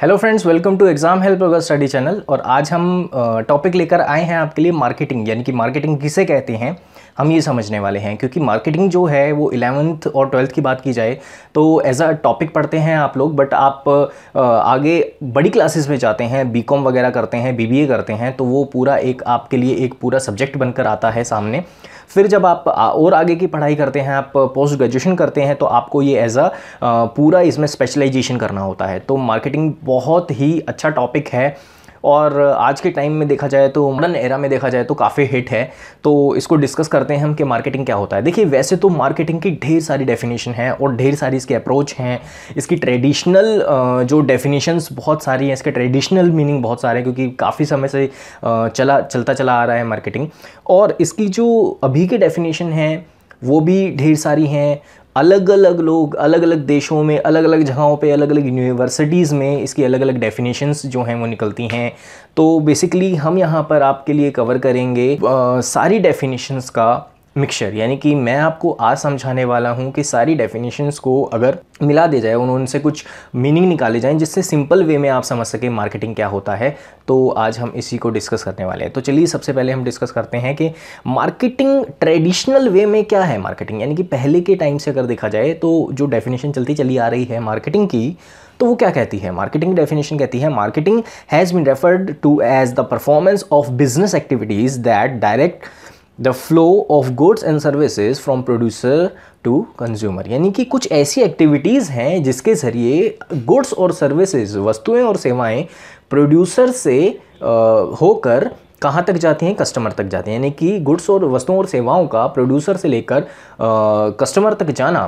hello friends welcome to exam help अगर study channel और आज हम टॉपिक लेकर आए हैं आपके लिए मार्केटिंग यानी कि मार्केटिंग किसे कहते हैं हम ये समझने वाले हैं क्योंकि मार्केटिंग जो है वो इलेवंथ और ट्वेल्थ की बात की जाए तो एज अ टॉपिक पढ़ते हैं आप लोग बट आप आगे बड़ी क्लासेस में जाते हैं बी वगैरह करते हैं बी करते हैं तो वो पूरा एक आपके लिए एक पूरा सब्जेक्ट बनकर आता है सामने फिर जब आप और आगे की पढ़ाई करते हैं आप पोस्ट ग्रेजुएशन करते हैं तो आपको ये एज अ पूरा इसमें स्पेशलाइजेशन करना होता है तो मार्केटिंग बहुत ही अच्छा टॉपिक है और आज के टाइम में देखा जाए तो मॉडर्न एरा में देखा जाए तो काफ़ी हिट है तो इसको डिस्कस करते हैं हम कि मार्केटिंग क्या होता है देखिए वैसे तो मार्केटिंग की ढेर सारी डेफिनेशन है और ढेर सारी इसके अप्रोच हैं इसकी ट्रेडिशनल जो डेफिनेशंस बहुत सारी हैं इसके ट्रेडिशनल मीनिंग बहुत सारे हैं क्योंकि काफ़ी समय से चला चलता चला आ रहा है मार्केटिंग और इसकी जो अभी के डेफिनेशन हैं वो भी ढेर सारी हैं अलग अलग लोग अलग अलग देशों में अलग अलग जगहों पे अलग अलग यूनिवर्सिटीज़ में इसकी अलग अलग डेफिनेशंस जो हैं वो निकलती हैं तो बेसिकली हम यहाँ पर आपके लिए कवर करेंगे आ, सारी डेफिनेशंस का मिक्सचर यानी कि मैं आपको आज समझाने वाला हूँ कि सारी डेफिनेशंस को अगर मिला दे जाए उनसे कुछ मीनिंग निकाले जाएं जिससे सिंपल वे में आप समझ सकें मार्केटिंग क्या होता है तो आज हम इसी को डिस्कस करने वाले हैं तो चलिए सबसे पहले हम डिस्कस करते हैं कि मार्केटिंग ट्रेडिशनल वे में क्या है मार्केटिंग यानी कि पहले के टाइम से अगर देखा जाए तो जो डेफिनेशन चलती चली आ रही है मार्केटिंग की तो वो क्या कहती है मार्केटिंग डेफिनेशन कहती है marketing has been referred to as the performance of business activities that direct the flow of goods and services from producer to consumer यानी कि कुछ ऐसी एक्टिविटीज़ हैं जिसके ज़रिए गुड्स और सर्विसेज वस्तुएं और सेवाएं प्रोड्यूसर से होकर कहाँ तक जाती हैं कस्टमर तक जाती हैं यानी कि गुड्स और वस्तुओं और सेवाओं का प्रोड्यूसर से लेकर कस्टमर तक जाना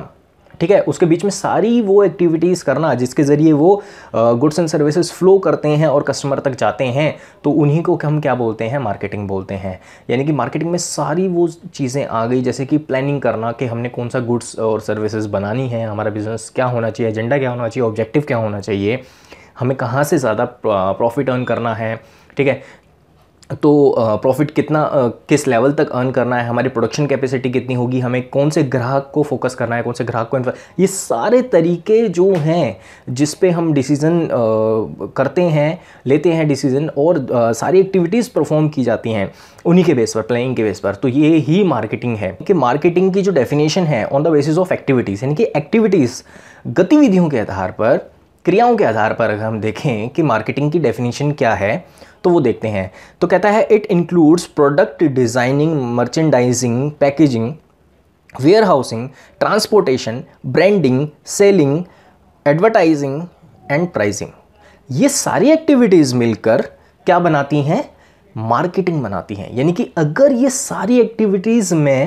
ठीक है उसके बीच में सारी वो एक्टिविटीज़ करना जिसके ज़रिए वो गुड्स एंड सर्विसेज फ्लो करते हैं और कस्टमर तक जाते हैं तो उन्हीं को हम क्या बोलते हैं मार्केटिंग बोलते हैं यानी कि मार्केटिंग में सारी वो चीज़ें आ गई जैसे कि प्लानिंग करना कि हमने कौन सा गुड्स और सर्विसेज बनानी है हमारा बिज़नेस क्या होना चाहिए एजेंडा क्या होना चाहिए ऑब्जेक्टिव क्या होना चाहिए हमें कहाँ से ज़्यादा प्रॉफिट अर्न करना है ठीक है तो प्रॉफिट कितना किस लेवल तक अर्न करना है हमारी प्रोडक्शन कैपेसिटी कितनी होगी हमें कौन से ग्राहक को फोकस करना है कौन से ग्राहक को ये सारे तरीके जो हैं जिस पे हम डिसीज़न करते हैं लेते हैं डिसीज़न और सारी एक्टिविटीज़ परफॉर्म की जाती हैं उन्हीं के बेस पर प्लेइंग के बेस पर तो ये ही मार्केटिंग है कि मार्केटिंग की जो डेफिनेशन है on the basis of activities यानी कि एक्टिविटीज़ गतिविधियों के आधार पर क्रियाओं के आधार पर अगर हम देखें कि मार्केटिंग की डेफिनेशन क्या है तो वो देखते हैं तो कहता है it includes product designing merchandising packaging warehousing transportation branding selling advertising and pricing ये सारी एक्टिविटीज़ मिलकर क्या बनाती हैं मार्केटिंग बनाती हैं यानी कि अगर ये सारी एक्टिविटीज़ मैं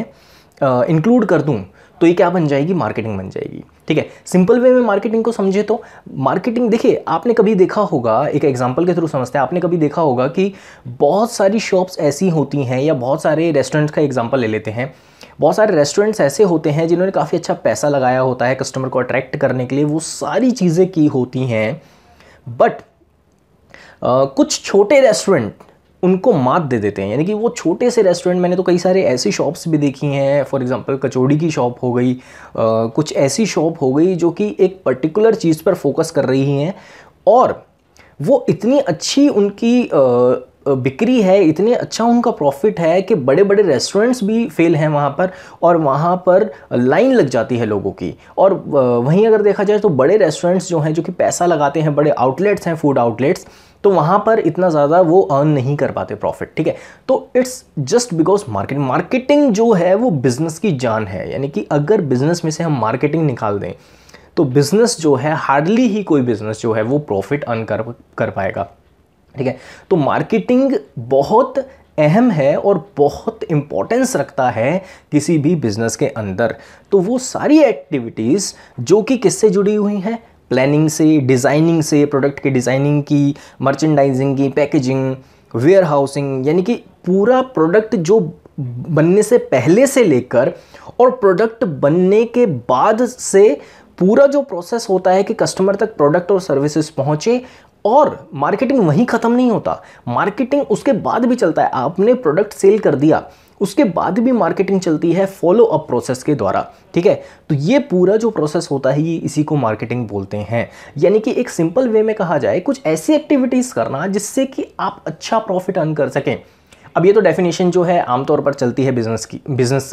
इंक्लूड कर दूँ तो ये क्या बन जाएगी मार्केटिंग बन जाएगी ठीक है सिंपल वे में मार्केटिंग को समझे तो मार्केटिंग देखिए आपने कभी देखा होगा एक एग्जाम्पल के थ्रू समझते हैं आपने कभी देखा होगा कि बहुत सारी शॉप्स ऐसी होती हैं या बहुत सारे रेस्टोरेंट्स का एग्जाम्पल ले लेते हैं बहुत सारे रेस्टोरेंट्स ऐसे होते हैं जिन्होंने काफ़ी अच्छा पैसा लगाया होता है कस्टमर को अट्रैक्ट करने के लिए वो सारी चीज़ें की होती हैं बट कुछ छोटे रेस्टोरेंट उनको मात दे देते हैं यानी कि वो छोटे से रेस्टोरेंट मैंने तो कई सारे ऐसी शॉप्स भी देखी हैं फॉर एग्जांपल कचौड़ी की शॉप हो गई आ, कुछ ऐसी शॉप हो गई जो कि एक पर्टिकुलर चीज़ पर फोकस कर रही हैं और वो इतनी अच्छी उनकी आ, बिक्री है इतने अच्छा उनका प्रॉफिट है कि बड़े बड़े रेस्टोरेंट्स भी फेल हैं वहाँ पर और वहाँ पर लाइन लग जाती है लोगों की और वहीं अगर देखा जाए तो बड़े रेस्टोरेंट्स जो हैं जो कि पैसा लगाते हैं बड़े आउटलेट्स हैं फूड आउटलेट्स तो वहाँ पर इतना ज़्यादा वो अर्न नहीं कर पाते प्रॉफिट ठीक है तो it's just because market marketing जो है वो बिज़नेस की जान है यानी कि अगर बिज़नेस में से हम मार्केटिंग निकाल दें तो बिज़नेस जो है हार्डली ही कोई बिज़नेस जो है वो प्रॉफिट अर्न कर कर पाएगा ठीक है तो मार्केटिंग बहुत अहम है और बहुत इम्पोर्टेंस रखता है किसी भी बिज़नेस के अंदर तो वो सारी एक्टिविटीज़ जो कि किससे जुड़ी हुई हैं प्लानिंग से डिज़ाइनिंग से प्रोडक्ट के डिज़ाइनिंग की मर्चेंडाइजिंग की पैकेजिंग वेयर हाउसिंग यानी कि पूरा प्रोडक्ट जो बनने से पहले से लेकर और प्रोडक्ट बनने के बाद से पूरा जो प्रोसेस होता है कि कस्टमर तक प्रोडक्ट और सर्विसेज पहुँचे और मार्केटिंग वहीं ख़त्म नहीं होता मार्केटिंग उसके बाद भी चलता है आपने प्रोडक्ट सेल कर दिया उसके बाद भी मार्केटिंग चलती है फॉलो अप प्रोसेस के द्वारा ठीक है तो ये पूरा जो प्रोसेस होता है ये इसी को मार्केटिंग बोलते हैं यानी कि एक सिंपल वे में कहा जाए कुछ ऐसी एक्टिविटीज़ करना जिससे कि आप अच्छा प्रॉफिट अर्न कर सकें अब ये तो डेफिनेशन जो है आमतौर पर चलती है बिज़नेस की बिज़नेस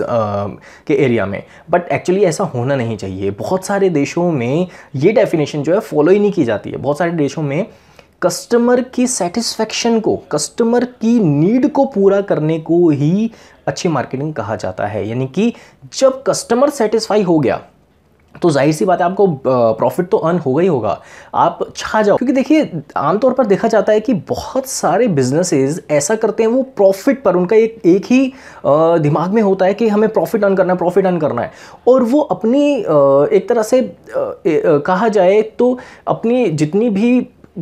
के एरिया में बट एक्चुअली ऐसा होना नहीं चाहिए बहुत सारे देशों में ये डेफिनेशन जो है फॉलो ही नहीं की जाती है बहुत सारे देशों में कस्टमर की सेटिस्फेक्शन को कस्टमर की नीड को पूरा करने को ही अच्छी मार्केटिंग कहा जाता है यानी कि जब कस्टमर सेटिस्फाई हो गया तो जाहिर सी बात है आपको प्रॉफिट तो अर्न होगा ही होगा आप छा जाओ क्योंकि देखिए आमतौर पर देखा जाता है कि बहुत सारे बिजनेसेस ऐसा करते हैं वो प्रॉफिट पर उनका एक एक ही दिमाग में होता है कि हमें प्रॉफिट अर्न करना है प्रॉफिट अर्न करना है और वो अपनी एक तरह से कहा जाए तो अपनी जितनी भी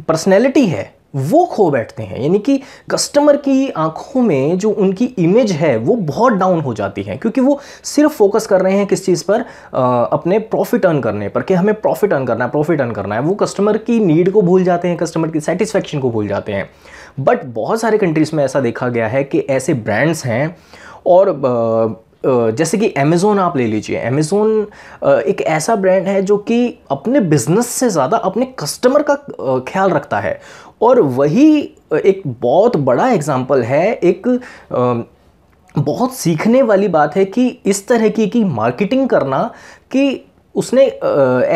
पर्सनैलिटी है वो खो बैठते हैं यानी कि कस्टमर की आंखों में जो उनकी इमेज है वो बहुत डाउन हो जाती है क्योंकि वो सिर्फ फोकस कर रहे हैं किस चीज़ पर आ, अपने प्रॉफिट अर्न करने पर कि हमें प्रॉफिट अर्न करना है प्रॉफिट अर्न करना है वो कस्टमर की नीड को भूल जाते हैं कस्टमर की सेटिस्फेक्शन को भूल जाते हैं बट बहुत सारे कंट्रीज़ में ऐसा देखा गया है कि ऐसे ब्रांड्स हैं और आ, जैसे कि अमेज़ोन आप ले लीजिए अमेज़ोन एक ऐसा ब्रांड है जो कि अपने बिज़नेस से ज़्यादा अपने कस्टमर का ख्याल रखता है और वही एक बहुत बड़ा एग्ज़ाम्पल है एक बहुत सीखने वाली बात है कि इस तरह की कि मार्केटिंग करना कि उसने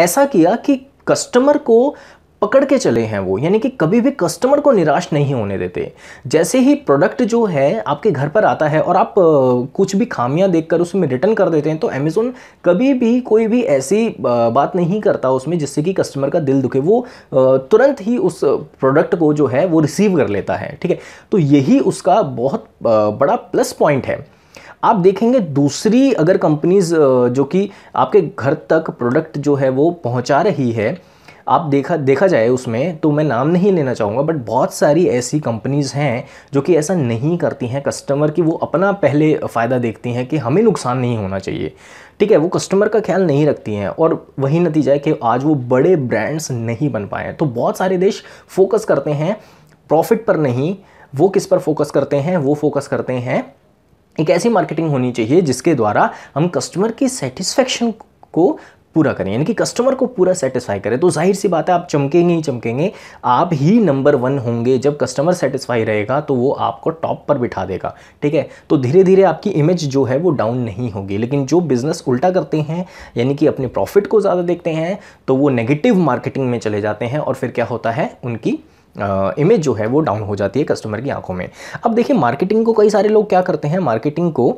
ऐसा किया कि कस्टमर को पकड़ के चले हैं वो यानी कि कभी भी कस्टमर को निराश नहीं होने देते जैसे ही प्रोडक्ट जो है आपके घर पर आता है और आप कुछ भी खामियां देखकर उसमें रिटर्न कर देते हैं तो अमेज़ोन कभी भी कोई भी ऐसी बात नहीं करता उसमें जिससे कि कस्टमर का दिल दुखे वो तुरंत ही उस प्रोडक्ट को जो है वो रिसीव कर लेता है ठीक है तो यही उसका बहुत बड़ा प्लस पॉइंट है आप देखेंगे दूसरी अगर कंपनीज जो कि आपके घर तक प्रोडक्ट जो है वो पहुंचा रही है आप देखा देखा जाए उसमें तो मैं नाम नहीं लेना चाहूँगा बट बहुत सारी ऐसी कंपनीज़ हैं जो कि ऐसा नहीं करती हैं कस्टमर की वो अपना पहले फ़ायदा देखती हैं कि हमें नुकसान नहीं होना चाहिए ठीक है वो कस्टमर का ख्याल नहीं रखती हैं और वही नतीजा है कि आज वो बड़े ब्रांड्स नहीं बन पाए तो बहुत सारे देश फोकस करते हैं प्रॉफिट पर नहीं वो किस पर फोकस करते हैं वो फोकस करते हैं एक ऐसी मार्केटिंग होनी चाहिए जिसके द्वारा हम कस्टमर की सेटिस्फेक्शन को पूरा करें यानी कि कस्टमर को पूरा सेटिस्फाई करें तो जाहिर सी बात है आप चमकेंगे ही चमकेंगे आप ही नंबर वन होंगे जब कस्टमर सेटिस्फाई रहेगा तो वो आपको टॉप पर बिठा देगा ठीक है तो धीरे धीरे आपकी इमेज जो है वो डाउन नहीं होगी लेकिन जो बिज़नेस उल्टा करते हैं यानी कि अपने प्रॉफिट को ज़्यादा देखते हैं तो वो नेगेटिव मार्केटिंग में चले जाते हैं और फिर क्या होता है उनकी इमेज जो है वो डाउन हो जाती है कस्टमर की आंखों में अब देखिए मार्केटिंग को कई सारे लोग क्या करते हैं मार्केटिंग को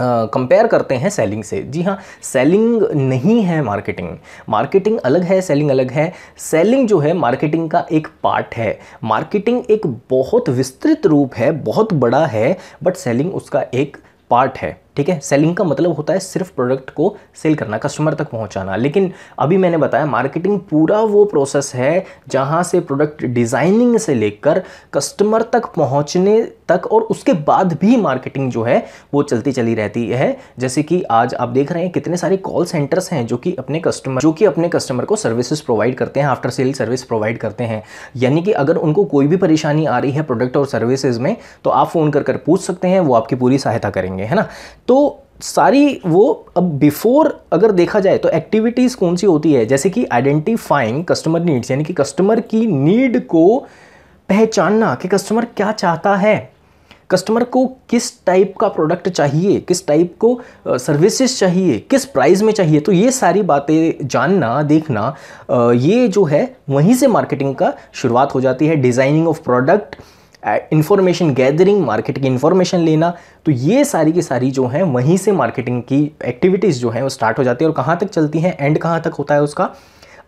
कंपेयर uh, करते हैं सेलिंग से जी हाँ सेलिंग नहीं है मार्केटिंग मार्केटिंग अलग है सेलिंग अलग है सेलिंग जो है मार्केटिंग का एक पार्ट है मार्केटिंग एक बहुत विस्तृत रूप है बहुत बड़ा है बट सेलिंग उसका एक पार्ट है ठीक है सेलिंग का मतलब होता है सिर्फ प्रोडक्ट को सेल करना कस्टमर तक पहुंचाना लेकिन अभी मैंने बताया मार्केटिंग पूरा वो प्रोसेस है जहां से प्रोडक्ट डिज़ाइनिंग से लेकर कस्टमर तक पहुंचने तक और उसके बाद भी मार्केटिंग जो है वो चलती चली रहती है जैसे कि आज आप देख रहे हैं कितने सारे कॉल सेंटर्स हैं जो कि अपने कस्टमर जो कि अपने कस्टमर को सर्विसेज प्रोवाइड करते हैं आफ्टर सेल सर्विस प्रोवाइड करते हैं यानी कि अगर उनको कोई भी परेशानी आ रही है प्रोडक्ट और सर्विसेज में तो आप फ़ोन कर कर पूछ सकते हैं वो आपकी पूरी सहायता करेंगे है ना तो सारी वो अब बिफोर अगर देखा जाए तो एक्टिविटीज़ कौन सी होती है जैसे कि आइडेंटिफाइंग कस्टमर नीड्स यानी कि कस्टमर की नीड को पहचानना कि कस्टमर क्या चाहता है कस्टमर को किस टाइप का प्रोडक्ट चाहिए किस टाइप को सर्विसेज चाहिए किस प्राइस में चाहिए तो ये सारी बातें जानना देखना ये जो है वहीं से मार्केटिंग का शुरुआत हो जाती है designing of product information gathering market की इन्फॉर्मेशन लेना तो ये सारी की सारी जो है वहीं से मार्केटिंग की एक्टिविटीज़ जो हैं वो स्टार्ट हो जाती है और कहाँ तक चलती हैं एंड कहाँ तक होता है उसका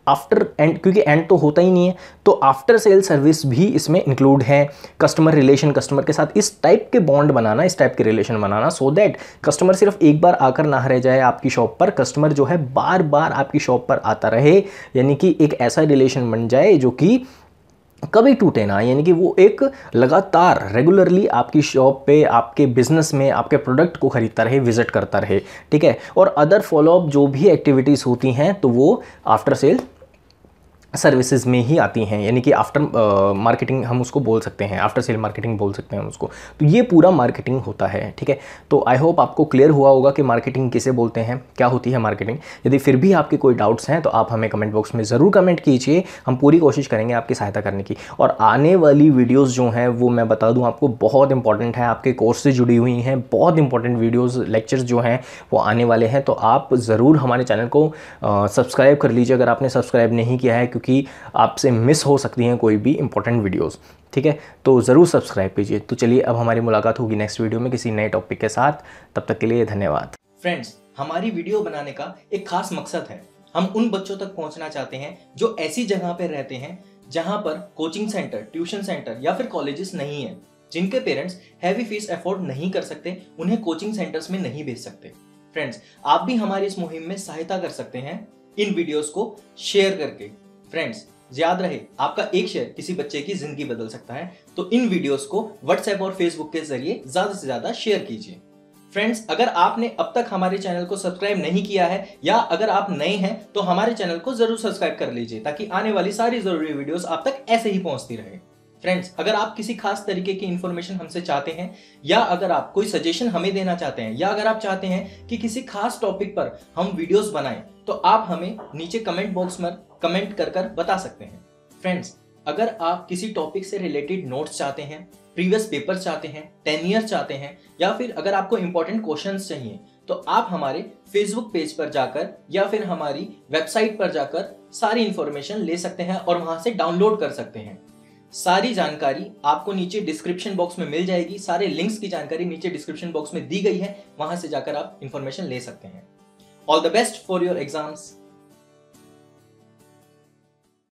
आफ्टर एंड क्योंकि एंड तो होता ही नहीं है तो आफ्टर सेल सर्विस भी इसमें इंक्लूड है कस्टमर रिलेशन कस्टमर के साथ इस टाइप के बॉन्ड बनाना इस टाइप के रिलेशन बनाना सो दैट कस्टमर सिर्फ एक बार आकर ना रह जाए आपकी शॉप पर कस्टमर जो है बार बार आपकी शॉप पर आता रहे यानी कि एक ऐसा रिलेशन बन जाए जो कि कभी टूटे ना यानी कि वो एक लगातार रेगुलरली आपकी शॉप पे आपके बिजनेस में आपके प्रोडक्ट को ख़रीदता रहे विजिट करता रहे ठीक है और अदर फॉलोअप जो भी एक्टिविटीज़ होती हैं तो वो आफ्टर सेल सर्विसेज में ही आती हैं यानी कि आफ्टर मार्केटिंग हम उसको बोल सकते हैं आफ्टर सेल मार्केटिंग बोल सकते हैं उसको तो ये पूरा मार्केटिंग होता है ठीक है तो आई होप आपको क्लियर हुआ होगा कि मार्केटिंग किसे बोलते हैं क्या होती है मार्केटिंग यदि फिर भी आपके कोई डाउट्स हैं तो आप हमें कमेंट बॉक्स में ज़रूर कमेंट कीजिए हम पूरी कोशिश करेंगे आपकी सहायता करने की और आने वाली वीडियोज़ जो हैं वो मैं बता दूँ आपको बहुत इंपॉर्टेंट है आपके कोर्स से जुड़ी हुई हैं बहुत इंपॉर्टेंट वीडियोज़ लेक्चर्स जो हैं वो आने वाले हैं तो आप ज़रूर हमारे चैनल को सब्सक्राइब कर लीजिए अगर आपने सब्सक्राइब नहीं किया है क्योंकि क्योंकि आपसे मिस हो सकती हैं कोई भी इंपॉर्टेंट वीडियोस ठीक है तो ज़रूर सब्सक्राइब कीजिए तो चलिए अब हमारी मुलाकात होगी नेक्स्ट वीडियो में किसी नए टॉपिक के साथ तब तक के लिए धन्यवाद फ्रेंड्स हमारी वीडियो बनाने का एक खास मकसद है हम उन बच्चों तक पहुंचना चाहते हैं जो ऐसी जगह पर रहते हैं जहां पर कोचिंग सेंटर ट्यूशन सेंटर या फिर कॉलेजेस नहीं है जिनके पेरेंट्स हैवी फीस अफोर्ड नहीं कर सकते उन्हें कोचिंग सेंटर्स में नहीं भेज सकते फ्रेंड्स आप भी हमारी इस मुहिम में सहायता कर सकते हैं इन वीडियोस को शेयर करके फ्रेंड्स याद रहे आपका एक शेयर किसी बच्चे की जिंदगी बदल सकता है तो इन वीडियोस को व्हाट्सएप और फेसबुक के जरिए ज्यादा से ज्यादा शेयर कीजिए फ्रेंड्स अगर आपने अब तक हमारे चैनल को सब्सक्राइब नहीं किया है या अगर आप नए हैं तो हमारे चैनल को जरूर सब्सक्राइब कर लीजिए ताकि आने वाली सारी जरूरी वीडियोस आप तक ऐसे ही पहुंचती रहे फ्रेंड्स अगर आप किसी खास तरीके की इन्फॉर्मेशन हमसे चाहते हैं या अगर आप कोई सजेशन हमें देना चाहते हैं या अगर आप चाहते हैं कि किसी खास टॉपिक पर हम वीडियोस बनाएं तो आप हमें नीचे कमेंट बॉक्स में कमेंट कर कर बता सकते हैं फ्रेंड्स अगर आप किसी टॉपिक से रिलेटेड नोट्स चाहते हैं प्रीवियस पेपर चाहते हैं टेन ईयर चाहते हैं या फिर अगर आपको इंपॉर्टेंट क्वेश्चन चाहिए तो आप हमारे फेसबुक पेज पर जाकर या फिर हमारी वेबसाइट पर जाकर सारी इंफॉर्मेशन ले सकते हैं और वहां से डाउनलोड कर सकते हैं सारी जानकारी आपको नीचे डिस्क्रिप्शन बॉक्स में मिल जाएगी सारे लिंक्स की जानकारी नीचे डिस्क्रिप्शन बॉक्स में दी गई है वहां से जाकर आप इंफॉर्मेशन ले सकते हैं all the best for your exams